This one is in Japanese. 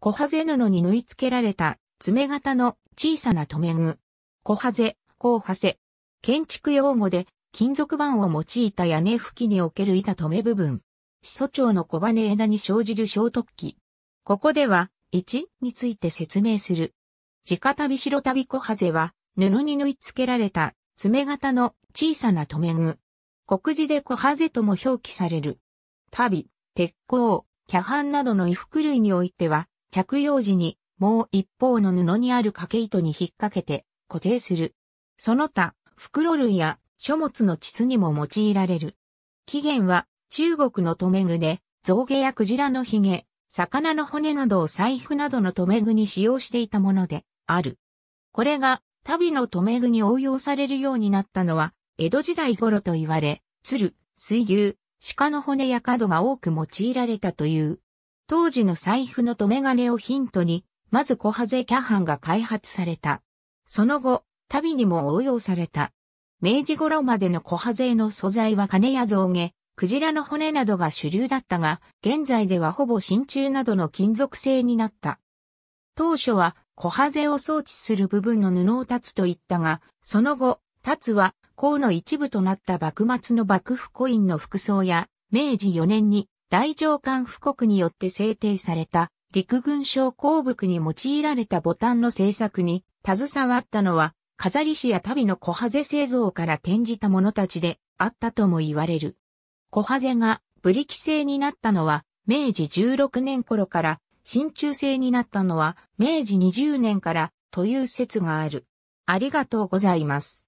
小ハゼ布に縫い付けられた爪型の小さな留め具。小ハゼ、小ハセ。建築用語で金属板を用いた屋根付きにおける板留め部分。始祖町の小羽枝に生じる小突起。ここでは、1について説明する。直旅白旅小ハゼは、布に縫い付けられた爪型の小さな留め具。国字で小ハゼとも表記される。旅、鉄鋼、キャハンなどの衣服類においては、着用時にもう一方の布にある掛け糸に引っ掛けて固定する。その他、袋類や書物の膣にも用いられる。起源は中国の留め具で、象牙やクジラの髭、魚の骨などを財布などの留め具に使用していたものである。これが、旅の留め具に応用されるようになったのは、江戸時代頃と言われ、鶴、水牛、鹿の骨や角が多く用いられたという。当時の財布の留め金をヒントに、まずコハゼキャハンが開発された。その後、旅にも応用された。明治頃までのコハゼの素材は金や象牙、クジラの骨などが主流だったが、現在ではほぼ真鍮などの金属製になった。当初は、コハゼを装置する部分の布を立つと言ったが、その後、立つは、甲の一部となった幕末の幕府コインの服装や、明治4年に大上官布告によって制定された陸軍省公服に用いられたボタンの製作に携わったのは、飾り師や旅の小ハゼ製造から転じた者たちであったとも言われる。小ハゼがブリキ製になったのは、明治16年頃から、真鍮製になったのは、明治20年から、という説がある。ありがとうございます。